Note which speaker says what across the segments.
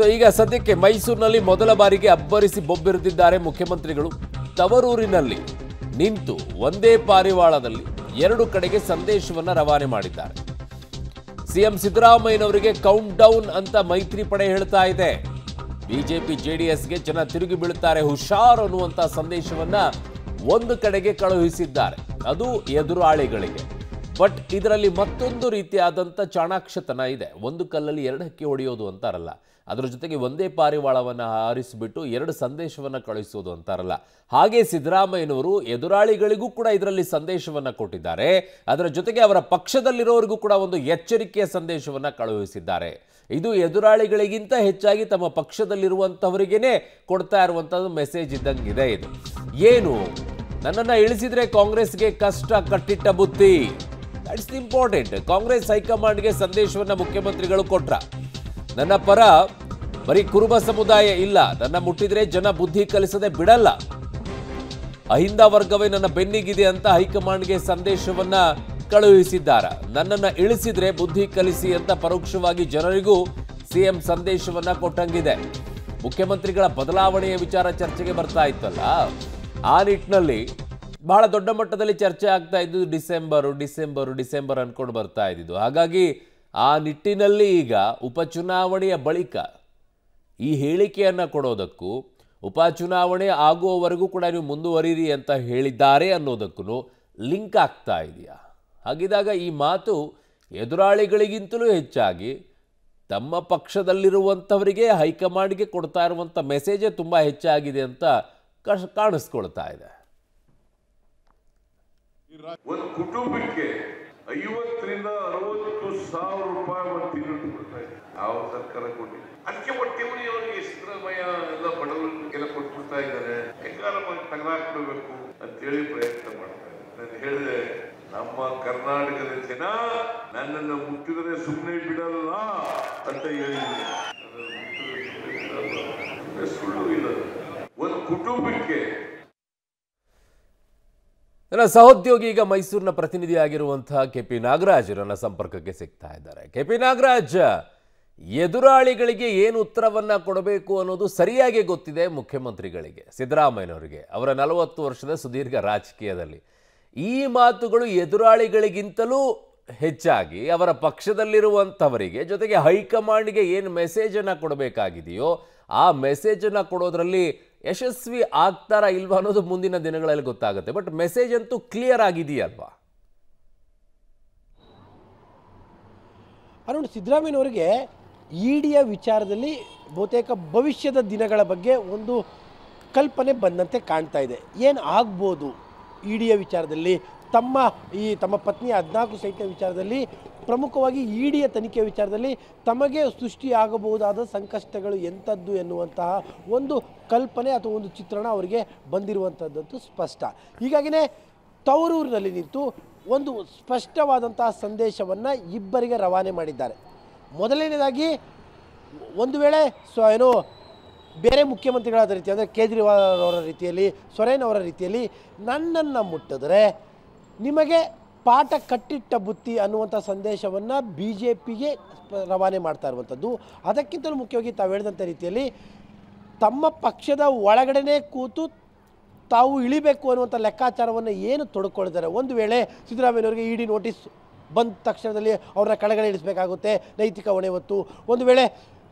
Speaker 1: so ಈಗ ಸದ್ಯಕ್ಕೆ ಮೈಸೂರಿನಲ್ಲಿ ಮೊದಲ ಬಾರಿಗೆ ಅಬ್ಬರಿಸಿ ಬೊಬ್ಬಿರುತ್ತಿದ್ದಾರೆ ಮುಖ್ಯಮಂತ್ರಿಗಳು ತವರೂರಿನಲ್ಲಿ ನಿಂತು ಒಂದೇ ಪಾರಿವಾಳದಲ್ಲಿ ಎರಡು ಕಡೆಗೆ ಸಂದೇಶವನ್ನು ರವಾನೆ ಮಾಡಿದ್ದಾರೆ ಸಿಎಂ ಸಿದ್ದರಾಮಯ್ಯನವರಿಗೆ ಕೌಂಟ್ ಡೌನ್ ಅಂತ ಮೈತ್ರಿ ಪಡೆ ಹೇಳ್ತಾ ಇದೆ ಬಿಜೆಪಿ ಜೆಡಿಎಸ್ಗೆ ಜನ ತಿರುಗಿ ಬೀಳುತ್ತಾರೆ ಹುಷಾರ್ ಅನ್ನುವಂಥ ಸಂದೇಶವನ್ನ ಒಂದು ಕಡೆಗೆ ಕಳುಹಿಸಿದ್ದಾರೆ ಅದು ಎದುರಾಳಿಗಳಿಗೆ ಬಟ್ ಇದರಲ್ಲಿ ಮತ್ತೊಂದು ರೀತಿಯಾದಂಥ ಚಾಣಾಕ್ಷತನ ಇದೆ ಒಂದು ಕಲ್ಲಲ್ಲಿ ಎರಡು ಹಕ್ಕಿ ಹೊಡೆಯೋದು ಅಂತಾರಲ್ಲ ಅದರ ಜೊತೆಗೆ ಒಂದೇ ಪಾರಿವಾಳವನ್ನು ಹಾರಿಸಿಬಿಟ್ಟು ಎರಡು ಸಂದೇಶವನ್ನು ಕಳುಹಿಸೋದು ಅಂತಾರಲ್ಲ ಹಾಗೆ ಸಿದ್ದರಾಮಯ್ಯನವರು ಎದುರಾಳಿಗಳಿಗೂ ಕೂಡ ಇದರಲ್ಲಿ ಸಂದೇಶವನ್ನು ಕೊಟ್ಟಿದ್ದಾರೆ ಅದರ ಜೊತೆಗೆ ಅವರ ಪಕ್ಷದಲ್ಲಿರೋರಿಗೂ ಕೂಡ ಒಂದು ಎಚ್ಚರಿಕೆಯ ಸಂದೇಶವನ್ನು ಕಳುಹಿಸಿದ್ದಾರೆ ಇದು ಎದುರಾಳಿಗಳಿಗಿಂತ ಹೆಚ್ಚಾಗಿ ತಮ್ಮ ಪಕ್ಷದಲ್ಲಿರುವಂಥವರಿಗೇ ಕೊಡ್ತಾ ಇರುವಂಥದ್ದು ಮೆಸೇಜ್ ಇದ್ದಂಗೆ ಇದೆ ಇದು ಏನು ನನ್ನನ್ನು ಇಳಿಸಿದರೆ ಕಾಂಗ್ರೆಸ್ಗೆ ಕಷ್ಟ ಕಟ್ಟಿಟ್ಟ ಬುತ್ತಿ ದಟ್ಸ್ ಇಂಪಾರ್ಟೆಂಟ್ ಕಾಂಗ್ರೆಸ್ ಹೈಕಮಾಂಡ್ಗೆ ಸಂದೇಶವನ್ನು ಮುಖ್ಯಮಂತ್ರಿಗಳು ಕೊಟ್ರ ನನ್ನ ಪರ ಬರೀ ಕುರುಬ ಸಮುದಾಯ ಇಲ್ಲ ನನ್ನ ಮುಟ್ಟಿದ್ರೆ ಜನ ಬುದ್ಧಿ ಕಲಿಸದೆ ಬಿಡಲ್ಲ ಅಹಿಂದ ವರ್ಗವೇ ನನ್ನ ಬೆನ್ನಿಗಿದೆ ಅಂತ ಹೈಕಮಾಂಡ್ಗೆ ಸಂದೇಶವನ್ನ ಕಳುಹಿಸಿದ್ದಾರೆ ನನ್ನನ್ನ ಇಳಿಸಿದ್ರೆ ಬುದ್ಧಿ ಕಲಿಸಿ ಅಂತ ಪರೋಕ್ಷವಾಗಿ ಜನರಿಗೂ ಸಿಎಂ ಸಂದೇಶವನ್ನ ಕೊಟ್ಟಂಗಿದೆ ಮುಖ್ಯಮಂತ್ರಿಗಳ ಬದಲಾವಣೆಯ ವಿಚಾರ ಚರ್ಚೆಗೆ ಬರ್ತಾ ಇತ್ತಲ್ಲ ಆ ನಿಟ್ಟಿನಲ್ಲಿ ಬಹಳ ದೊಡ್ಡ ಮಟ್ಟದಲ್ಲಿ ಚರ್ಚೆ ಆಗ್ತಾ ಇದ್ದು ಡಿಸೆಂಬರು ಡಿಸೆಂಬರು ಡಿಸೆಂಬರ್ ಅನ್ಕೊಂಡು ಬರ್ತಾ ಇದ್ದಿದ್ದು ಹಾಗಾಗಿ ಆ ನಿಟ್ಟಿನಲ್ಲಿ ಈಗ ಉಪಚುನಾವಣೆಯ ಬಳಿಕ ಈ ಹೇಳಿಕೆಯನ್ನು ಕೊಡೋದಕ್ಕೂ ಉಪಚುನಾವಣೆ ಆಗುವವರೆಗೂ ಕೂಡ ನೀವು ಮುಂದುವರಿರಿ ಅಂತ ಹೇಳಿದ್ದಾರೆ ಅನ್ನೋದಕ್ಕೂ ಲಿಂಕ್ ಆಗ್ತಾ ಇದೆಯಾ ಹಾಗಿದಾಗ ಈ ಮಾತು ಎದುರಾಳಿಗಳಿಗಿಂತಲೂ ಹೆಚ್ಚಾಗಿ ತಮ್ಮ ಪಕ್ಷದಲ್ಲಿರುವಂಥವರಿಗೆ ಹೈಕಮಾಂಡ್ಗೆ ಕೊಡ್ತಾ ಇರುವಂಥ ಮೆಸೇಜೇ ತುಂಬ ಹೆಚ್ಚಾಗಿದೆ ಅಂತ ಕಷ್ ಕಾಣಿಸ್ಕೊಳ್ತಾ ಇದೆ ಒಂದು ಕುಟುಂಬಕ್ಕೆ ಐವತ್ತರಿಂದ ಅರವತ್ತು ಸಾವಿರ ರೂಪಾಯಿ ಒಂದು ತಿಂಗಳು ಕೊಡ್ತಾ ಇದ್ದಾರೆ ಯಾವ ಸರ್ಕಾರ ಕೊಟ್ಟಿದೆ ಅದಕ್ಕೆ ಒಟ್ಟಿಗೆ ಅವರಿಗೆ ಸಿದ್ದರಾಮಯ್ಯ ಎಲ್ಲ ಬಡವರಿಗೆಲ್ಲ ಕೊಟ್ಬಿಡ್ತಾ ಇದ್ದಾರೆ ಹೆಂಗಾರ ತಗಲಾಕ್ ಕೊಡಬೇಕು ಅಂತೇಳಿ ಪ್ರಯತ್ನ ಮಾಡ್ತಾರೆ ನಾನು ಹೇಳಿದೆ ನಮ್ಮ ಕರ್ನಾಟಕದ ಜನ ನನ್ನನ್ನು ಮುಟ್ಟಿದರೆ ಸುಮ್ಮನೆ ಬಿಡಲ್ಲ ಅಂತ ಹೇಳಿದ್ದೀನಿ ಸುಳ್ಳು ಇಲ್ಲ ಒಂದು ಕುಟುಂಬಕ್ಕೆ ನನ್ನ ಸಹೋದ್ಯೋಗಿ ಈಗ ಮೈಸೂರಿನ ಪ್ರತಿನಿಧಿಯಾಗಿರುವಂತಹ ಕೆ ಪಿ ನಾಗರಾಜ್ ನನ್ನ ಸಂಪರ್ಕಕ್ಕೆ ಸಿಗ್ತಾ ಇದ್ದಾರೆ ಕೆ ಪಿ ನಾಗರಾಜ್ ಎದುರಾಳಿಗಳಿಗೆ ಏನು ಉತ್ತರವನ್ನು ಕೊಡಬೇಕು ಅನ್ನೋದು ಸರಿಯಾಗಿ ಗೊತ್ತಿದೆ ಮುಖ್ಯಮಂತ್ರಿಗಳಿಗೆ ಸಿದ್ದರಾಮಯ್ಯನವರಿಗೆ ಅವರ ನಲವತ್ತು ವರ್ಷದ ಸುದೀರ್ಘ ರಾಜಕೀಯದಲ್ಲಿ ಈ ಮಾತುಗಳು ಎದುರಾಳಿಗಳಿಗಿಂತಲೂ ಹೆಚ್ಚಾಗಿ ಅವರ ಪಕ್ಷದಲ್ಲಿರುವಂಥವರಿಗೆ ಜೊತೆಗೆ ಹೈಕಮಾಂಡ್ಗೆ ಏನು ಮೆಸೇಜನ್ನು ಕೊಡಬೇಕಾಗಿದೆಯೋ ಆ ಮೆಸೇಜನ್ನು ಕೊಡೋದರಲ್ಲಿ ಯಶಸ್ವಿ ಆಗ್ತಾರಾ ಇಲ್ವಾ ಅನ್ನೋದು ಮುಂದಿನ ದಿನಗಳಲ್ಲಿ ಗೊತ್ತಾಗುತ್ತೆ ಬಟ್ ಮೆಸೇಜ್ ಅಂತೂ ಕ್ಲಿಯರ್ ಆಗಿದೆಯಲ್ವಾ
Speaker 2: ಅರುಣ್ ಸಿದ್ದರಾಮಯ್ಯನವರಿಗೆ ಇಡಿಯ e ವಿಚಾರದಲ್ಲಿ ಬಹುತೇಕ ಭವಿಷ್ಯದ ದಿನಗಳ ಬಗ್ಗೆ ಒಂದು ಕಲ್ಪನೆ ಬಂದಂತೆ ಕಾಣ್ತಾ ಇದೆ ಏನು ಆಗ್ಬೋದು ಇಡಿಯ e ವಿಚಾರದಲ್ಲಿ ತಮ್ಮ ಈ ತಮ್ಮ ಪತ್ನಿ ಹದಿನಾಲ್ಕು ಸೈಟ್ನ ವಿಚಾರದಲ್ಲಿ ಪ್ರಮುಖವಾಗಿ ಇಡಿಯ ತನಿಖೆ ವಿಚಾರದಲ್ಲಿ ತಮಗೆ ಸೃಷ್ಟಿಯಾಗಬಹುದಾದ ಸಂಕಷ್ಟಗಳು ಎಂಥದ್ದು ಎನ್ನುವಂತಹ ಒಂದು ಕಲ್ಪನೆ ಅಥವಾ ಒಂದು ಚಿತ್ರಣ ಅವರಿಗೆ ಬಂದಿರುವಂಥದ್ದು ಸ್ಪಷ್ಟ ಹೀಗಾಗಿಯೇ ತವರೂರಿನಲ್ಲಿ ನಿಂತು ಒಂದು ಸ್ಪಷ್ಟವಾದಂತಹ ಸಂದೇಶವನ್ನು ಇಬ್ಬರಿಗೆ ರವಾನೆ ಮಾಡಿದ್ದಾರೆ ಮೊದಲನೇದಾಗಿ ಒಂದು ವೇಳೆ ಸೊ ಏನು ಬೇರೆ ಮುಖ್ಯಮಂತ್ರಿಗಳಾದ ರೀತಿ ಅಂದರೆ ಕೇಜ್ರಿವಾಲ್ ಅವರ ರೀತಿಯಲ್ಲಿ ಸೊರೇನ್ ಅವರ ರೀತಿಯಲ್ಲಿ ನನ್ನನ್ನು ಮುಟ್ಟಿದ್ರೆ ನಿಮಗೆ ಪಾಠ ಕಟ್ಟಿಟ್ಟ ಬುತ್ತಿ ಅನ್ನುವಂಥ ಸಂದೇಶವನ್ನು ಬಿ ಜೆ ಪಿಗೆ ರವಾನೆ ಮಾಡ್ತಾ ಇರುವಂಥದ್ದು ಅದಕ್ಕಿಂತಲೂ ಮುಖ್ಯವಾಗಿ ತಾವು ಹೇಳಿದಂಥ ರೀತಿಯಲ್ಲಿ ತಮ್ಮ ಪಕ್ಷದ ಒಳಗಡೆ ಕೂತು ತಾವು ಇಳಿಬೇಕು ಅನ್ನುವಂಥ ಲೆಕ್ಕಾಚಾರವನ್ನು ಏನು ತೊಡ್ಕೊಳ್ತಾರೆ ಒಂದು ವೇಳೆ ಸಿದ್ದರಾಮಯ್ಯವ್ರಿಗೆ ಇಡಿ ನೋಟಿಸ್ ಬಂದ ತಕ್ಷಣದಲ್ಲಿ ಅವರ ಕಡೆಗಡೆ ಇಳಿಸಬೇಕಾಗುತ್ತೆ ನೈತಿಕ ಹೊಣೆ ಹೊತ್ತು ಒಂದು ವೇಳೆ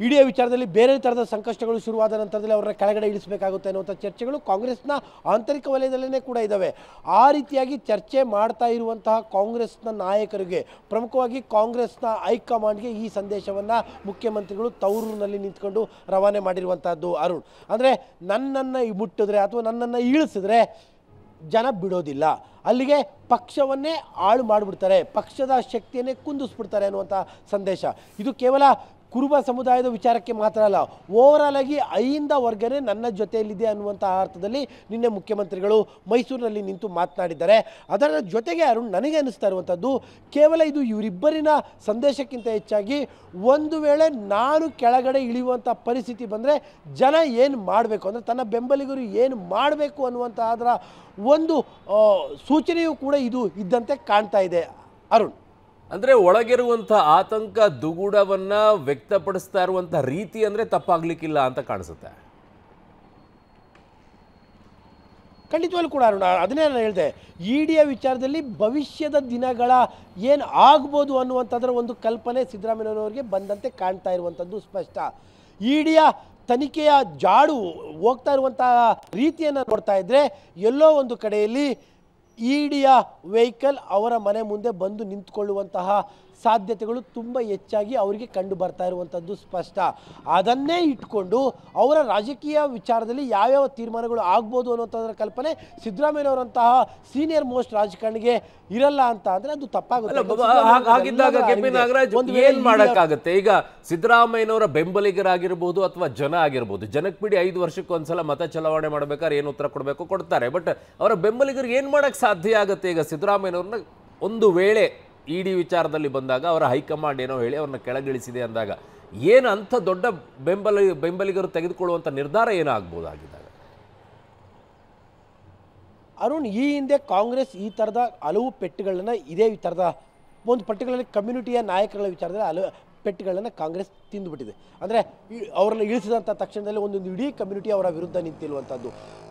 Speaker 2: ಇಡಿಯ ವಿಚಾರದಲ್ಲಿ ಬೇರೆ ಥರದ ಸಂಕಷ್ಟಗಳು ಶುರುವಾದ ನಂತರದಲ್ಲಿ ಅವರನ್ನ ಕೆಳಗಡೆ ಇಳಿಸಬೇಕಾಗುತ್ತೆ ಅನ್ನುವಂಥ ಚರ್ಚೆಗಳು ಕಾಂಗ್ರೆಸ್ನ ಆಂತರಿಕ ವಲಯದಲ್ಲೇ ಕೂಡ ಇದ್ದಾವೆ ಆ ರೀತಿಯಾಗಿ ಚರ್ಚೆ ಮಾಡ್ತಾ ಇರುವಂತಹ ಕಾಂಗ್ರೆಸ್ನ ನಾಯಕರಿಗೆ ಪ್ರಮುಖವಾಗಿ ಕಾಂಗ್ರೆಸ್ನ ಹೈಕಮಾಂಡ್ಗೆ ಈ ಸಂದೇಶವನ್ನು ಮುಖ್ಯಮಂತ್ರಿಗಳು ತವರೂರಿನಲ್ಲಿ ನಿಂತ್ಕೊಂಡು ರವಾನೆ ಮಾಡಿರುವಂತಹದ್ದು ಅರುಣ್ ಅಂದರೆ ನನ್ನನ್ನು ಮುಟ್ಟಿದ್ರೆ ಅಥವಾ ನನ್ನನ್ನು ಇಳಿಸಿದ್ರೆ ಜನ ಬಿಡೋದಿಲ್ಲ ಅಲ್ಲಿಗೆ ಪಕ್ಷವನ್ನೇ ಹಾಳು ಮಾಡಿಬಿಡ್ತಾರೆ ಪಕ್ಷದ ಶಕ್ತಿಯನ್ನೇ ಕುಂದಿಸ್ಬಿಡ್ತಾರೆ ಅನ್ನುವಂಥ ಸಂದೇಶ ಇದು ಕೇವಲ ಕುರುಬ ಸಮುದಾಯದ ವಿಚಾರಕ್ಕೆ ಮಾತ್ರ ಅಲ್ಲ ಓವರಾಲ್ ಆಗಿ ಅಹಿಂದ ವರ್ಗನೇ ನನ್ನ ಜೊತೆಯಲ್ಲಿದೆ ಅನ್ನುವಂಥ ಅರ್ಥದಲ್ಲಿ ನಿನ್ನೆ ಮುಖ್ಯಮಂತ್ರಿಗಳು ಮೈಸೂರಿನಲ್ಲಿ ನಿಂತು ಮಾತನಾಡಿದ್ದಾರೆ ಅದರ ಜೊತೆಗೆ ಅರುಣ್ ನನಗೆ ಅನಿಸ್ತಾ ಇರುವಂಥದ್ದು ಕೇವಲ ಇದು ಇವರಿಬ್ಬರಿನ ಸಂದೇಶಕ್ಕಿಂತ ಹೆಚ್ಚಾಗಿ ಒಂದು ವೇಳೆ ನಾನು ಕೆಳಗಡೆ ಇಳಿಯುವಂಥ ಪರಿಸ್ಥಿತಿ ಬಂದರೆ ಜನ ಏನು ಮಾಡಬೇಕು ಅಂದರೆ ತನ್ನ ಬೆಂಬಲಿಗರು ಏನು ಮಾಡಬೇಕು ಅನ್ನುವಂಥ ಅದರ ಒಂದು ಸೂಚನೆಯೂ ಕೂಡ ಇದು ಇದ್ದಂತೆ ಕಾಣ್ತಾ ಇದೆ ಅರುಣ್
Speaker 1: ಅಂದರೆ ಒಳಗಿರುವಂಥ ಆತಂಕ ದುಗುಡವನ್ನ ವ್ಯಕ್ತಪಡಿಸ್ತಾ ಇರುವಂಥ ರೀತಿ ಅಂದರೆ ತಪ್ಪಾಗಲಿಕ್ಕಿಲ್ಲ ಅಂತ ಕಾಣಿಸುತ್ತೆ
Speaker 2: ಖಂಡಿತವಾಗ್ಲೂ ಕೂಡ ಅರುಣ ಅದನ್ನೇ ನಾನು ಹೇಳಿದೆ ಇ e ವಿಚಾರದಲ್ಲಿ ಭವಿಷ್ಯದ ದಿನಗಳ ಏನು ಆಗ್ಬೋದು ಅನ್ನುವಂಥದ್ರ ಒಂದು ಕಲ್ಪನೆ ಸಿದ್ದರಾಮಯ್ಯನವರಿಗೆ ಬಂದಂತೆ ಕಾಣ್ತಾ ಇರುವಂಥದ್ದು ಸ್ಪಷ್ಟ ಇ e ತನಿಖೆಯ ಜಾಡು ಹೋಗ್ತಾ ಇರುವಂತಹ ರೀತಿಯನ್ನು ನೋಡ್ತಾ ಇದ್ರೆ ಎಲ್ಲೋ ಒಂದು ಕಡೆಯಲ್ಲಿ ಇಡಿಯ ವೆಹಿಕಲ್ ಅವರ ಮನೆ ಮುಂದೆ ಬಂದು ನಿಂತುಕೊಳ್ಳುವಂತಹ ಸಾಧ್ಯತೆಗಳು ತುಂಬ ಹೆಚ್ಚಾಗಿ ಅವರಿಗೆ ಕಂಡು ಬರ್ತಾ ಇರುವಂಥದ್ದು ಸ್ಪಷ್ಟ ಅದನ್ನೇ ಇಟ್ಕೊಂಡು ಅವರ ರಾಜಕೀಯ ವಿಚಾರದಲ್ಲಿ ಯಾವ್ಯಾವ ತೀರ್ಮಾನಗಳು ಆಗ್ಬೋದು ಅನ್ನೋಂಥದ್ರ ಕಲ್ಪನೆ ಸಿದ್ದರಾಮಯ್ಯವರಂತಹ ಸೀನಿಯರ್ ಮೋಸ್ಟ್ ರಾಜಕಾರಣಿಗೆ ಇರಲ್ಲ ಅಂತ ಅಂದ್ರೆ ಅದು ತಪ್ಪಾಗುತ್ತೆ ಏನು ಮಾಡಕ್ಕಾಗತ್ತೆ
Speaker 1: ಈಗ ಸಿದ್ದರಾಮಯ್ಯನವರ ಬೆಂಬಲಿಗರಾಗಿರ್ಬೋದು ಅಥವಾ ಜನ ಆಗಿರ್ಬೋದು ಜನಕ್ಕೆ ಬಿಡಿ ಐದು ವರ್ಷಕ್ಕೊಂದ್ಸಲ ಮತ ಚಲಾವಣೆ ಮಾಡ್ಬೇಕಾದ್ರೆ ಏನು ಉತ್ತರ ಕೊಡಬೇಕು ಕೊಡ್ತಾರೆ ಬಟ್ ಅವರ ಬೆಂಬಲಿಗರಿಗೆ ಏನ್ ಮಾಡಕ್ ಸಾಧ್ಯ ಆಗುತ್ತೆ ಈಗ ಸಿದ್ದರಾಮಯ್ಯವ್ರನ್ನ ಒಂದು ವೇಳೆ ಇಡಿ ವಿಚಾರದಲ್ಲಿ ಬಂದಾಗ ಅವರ ಹೈಕಮಾಂಡ್ ಏನೋ ಹೇಳಿ ಅವ್ರನ್ನ ಕೆಳಗಿಳಿಸಿದೆ ಅಂದಾಗ ಏನು ಅಂಥ ದೊಡ್ಡ ಬೆಂಬಲ ಬೆಂಬಲಿಗರು ತೆಗೆದುಕೊಳ್ಳುವಂಥ ನಿರ್ಧಾರ ಏನಾಗ್ಬೋದಾಗಿದ್ದಾಗ
Speaker 2: ಅರುಣ್ ಈ ಹಿಂದೆ ಕಾಂಗ್ರೆಸ್ ಈ ಥರದ ಹಲವು ಪೆಟ್ಟುಗಳನ್ನು ಇದೇ ಈ ಥರದ ಒಂದು ಪರ್ಟಿಕ್ಯುಲರ್ ಕಮ್ಯುನಿಟಿಯ ನಾಯಕಗಳ ವಿಚಾರದಲ್ಲಿ ಹಲವು ಪೆಟ್ಟುಗಳನ್ನು ಕಾಂಗ್ರೆಸ್ ತಿಂದುಬಿಟ್ಟಿದೆ ಅಂದರೆ ಅವರನ್ನು ಇಳಿಸಿದಂಥ ತಕ್ಷಣದಲ್ಲಿ ಒಂದೊಂದು ಇಡೀ ಕಮ್ಯುನಿಟಿ ಅವರ ವಿರುದ್ಧ ನಿಂತಿರುವಂಥದ್ದು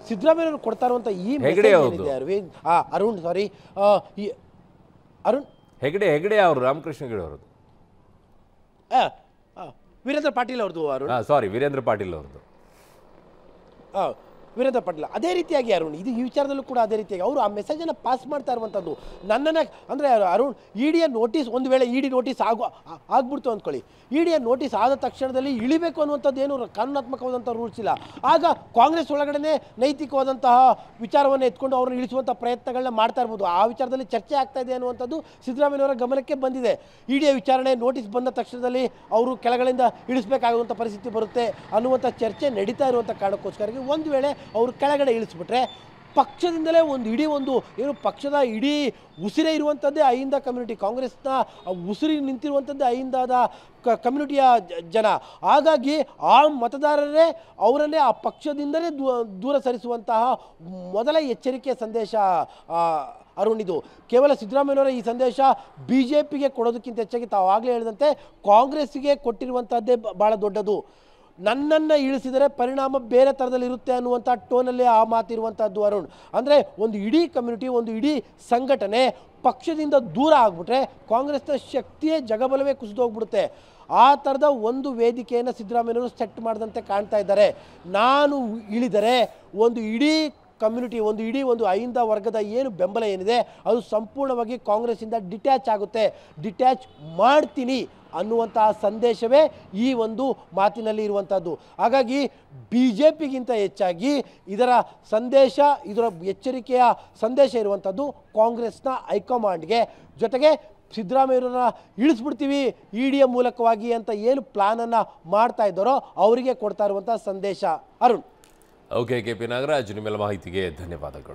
Speaker 2: ಸಿದ್ದರಾಮಯ್ಯವರು ಕೊಡ್ತಾ ಇರುವಂಥ ಈ ಮೆಸೇಜ್ ಏನಿದೆ ಅರವಿಂದ್ ಅರುಣ್ ಸಾರಿ ಈ ಅರುಣ್
Speaker 1: ಹೆಗಡೆ ಹೆಗಡೆ ಅವರು ರಾಮಕೃಷ್ಣ ಗೇಡೆ ಅವರದ್ದು
Speaker 2: ವೀರೇಂದ್ರ ಪಾಟೀಲ್ ಅವ್ರದ್ದು
Speaker 1: ಸಾರಿ ವೀರೇಂದ್ರ ಪಾಟೀಲ್ ಅವ್ರದ್ದು
Speaker 2: ವಿರೋಧ ಪಡಲಿಲ್ಲ ಅದೇ ರೀತಿಯಾಗಿ ಅರುಣ್ ಇದು ಈ ವಿಚಾರದಲ್ಲೂ ಕೂಡ ಅದೇ ರೀತಿಯಾಗಿ ಅವರು ಆ ಮೆಸೇಜನ್ನು ಪಾಸ್ ಮಾಡ್ತಾ ಇರುವಂಥದ್ದು ನನ್ನನ್ನು ಅಂದರೆ ಅರುಣ್ ಇಡಿಯ ನೋಟಿಸ್ ಒಂದು ವೇಳೆ ಇಡಿ e ನೋಟಿಸ್ ಆಗು ಆಗ್ಬಿಡ್ತು ಅಂದ್ಕೊಳ್ಳಿ ಇ e ನೋಟಿಸ್ ಆದ ತಕ್ಷಣದಲ್ಲಿ ಇಳಿಬೇಕು ಅನ್ನುವಂಥದ್ದು ಏನು ಕಾನೂನಾತ್ಮಕವಾದಂಥ ರೂಲ್ಸ್ ಇಲ್ಲ ಆಗ ಕಾಂಗ್ರೆಸ್ ಒಳಗಡೆ ನೈತಿಕವಾದಂತಹ ವಿಚಾರವನ್ನು ಎತ್ಕೊಂಡು ಅವರನ್ನು ಇಳಿಸುವಂಥ ಪ್ರಯತ್ನಗಳನ್ನ ಮಾಡ್ತಾ ಇರ್ಬೋದು ಆ ವಿಚಾರದಲ್ಲಿ ಚರ್ಚೆ ಆಗ್ತಾ ಇದೆ ಅನ್ನುವಂಥದ್ದು ಸಿದ್ದರಾಮಯ್ಯವರ ಗಮನಕ್ಕೆ ಬಂದಿದೆ ಇಡಿಯ e ವಿಚಾರಣೆ ನೋಟಿಸ್ ಬಂದ ತಕ್ಷಣದಲ್ಲಿ ಅವರು ಕೆಳಗಳಿಂದ ಇಳಿಸಬೇಕಾಗುವಂಥ ಪರಿಸ್ಥಿತಿ ಬರುತ್ತೆ ಅನ್ನುವಂಥ ಚರ್ಚೆ ನಡೀತಾ ಇರುವಂಥ ಕಾರಣಕ್ಕೋಸ್ಕರವಾಗಿ ಒಂದು ವೇಳೆ ಅವರು ಕೆಳಗಡೆ ಇಳಿಸ್ಬಿಟ್ರೆ ಪಕ್ಷದಿಂದಲೇ ಒಂದು ಇಡೀ ಒಂದು ಏನು ಪಕ್ಷದ ಇಡೀ ಉಸಿರೇ ಇರುವಂಥದ್ದೇ ಅಹಿಂದ ಕಮ್ಯುನಿಟಿ ಕಾಂಗ್ರೆಸ್ನ ಉಸಿರಿ ನಿಂತಿರುವಂಥದ್ದೇ ಅಹಿಂದಾದ ಕ ಕಮ್ಯುನಿಟಿಯ ಜನ ಹಾಗಾಗಿ ಆ ಮತದಾರರೇ ಅವರನ್ನೇ ಆ ಪಕ್ಷದಿಂದಲೇ ದೂರ ಸರಿಸುವಂತಹ ಮೊದಲ ಎಚ್ಚರಿಕೆ ಸಂದೇಶ ಅರುಣ್ ಇದು ಕೇವಲ ಸಿದ್ದರಾಮಯ್ಯವರ ಈ ಸಂದೇಶ ಬಿ ಜೆ ಪಿಗೆ ಕೊಡೋದಕ್ಕಿಂತ ಹೆಚ್ಚಾಗಿ ತಾವು ಆಗಲೇ ಹೇಳಿದಂತೆ ಕಾಂಗ್ರೆಸ್ಗೆ ಕೊಟ್ಟಿರುವಂಥದ್ದೇ ಭಾಳ ದೊಡ್ಡದು ನನ್ನನ್ನು ಇಳಿಸಿದರೆ ಪರಿಣಾಮ ಬೇರೆ ಇರುತ್ತೆ ಅನ್ನುವಂಥ ಟೋನಲ್ಲಿ ಆ ಮಾತಿರುವಂಥದ್ದು ಅರುಣ್ ಅಂದರೆ ಒಂದು ಇಡೀ ಕಮ್ಯುನಿಟಿ ಒಂದು ಇಡೀ ಸಂಘಟನೆ ಪಕ್ಷದಿಂದ ದೂರ ಆಗಿಬಿಟ್ರೆ ಕಾಂಗ್ರೆಸ್ನ ಶಕ್ತಿಯೇ ಜಗಬಲವೇ ಕುಸಿದೋಗ್ಬಿಡುತ್ತೆ ಆ ಥರದ ಒಂದು ವೇದಿಕೆಯನ್ನು ಸಿದ್ದರಾಮಯ್ಯವರು ಸೆಟ್ ಮಾಡಿದಂತೆ ಕಾಣ್ತಾ ಇದ್ದಾರೆ ನಾನು ಇಳಿದರೆ ಒಂದು ಇಡೀ ಕಮ್ಯುನಿಟಿ ಒಂದು ಇಡೀ ಒಂದು ಐಂದ ವರ್ಗದ ಏನು ಬೆಂಬಲ ಏನಿದೆ ಅದು ಸಂಪೂರ್ಣವಾಗಿ ಕಾಂಗ್ರೆಸ್ಸಿಂದ ಡಿಟ್ಯಾಚ್ ಆಗುತ್ತೆ ಡಿಟ್ಯಾಚ್ ಮಾಡ್ತೀನಿ ಅನ್ನುವಂತಹ ಸಂದೇಶವೇ ಈ ಒಂದು ಮಾತಿನಲ್ಲಿ ಇರುವಂಥದ್ದು ಹಾಗಾಗಿ ಬಿ ಜೆ ಪಿಗಿಂತ ಹೆಚ್ಚಾಗಿ ಇದರ ಸಂದೇಶ ಇದರ ಎಚ್ಚರಿಕೆಯ ಸಂದೇಶ ಇರುವಂಥದ್ದು ಕಾಂಗ್ರೆಸ್ನ ಹೈಕಮಾಂಡ್ಗೆ ಜೊತೆಗೆ ಸಿದ್ದರಾಮಯ್ಯವ್ರನ್ನ ಇಳಿಸ್ಬಿಡ್ತೀವಿ ಇ ಎ ಮೂಲಕವಾಗಿ ಅಂತ ಏನು ಪ್ಲಾನನ್ನು ಮಾಡ್ತಾ ಇದ್ದಾರೋ ಅವರಿಗೆ ಕೊಡ್ತಾ ಇರುವಂಥ ಸಂದೇಶ Arun
Speaker 1: okay K P Nagaraj ನಿಮ್ಮೆಲ್ಲ ಮಾಹಿತಿಗೆ ಧನ್ಯವಾದಗಳು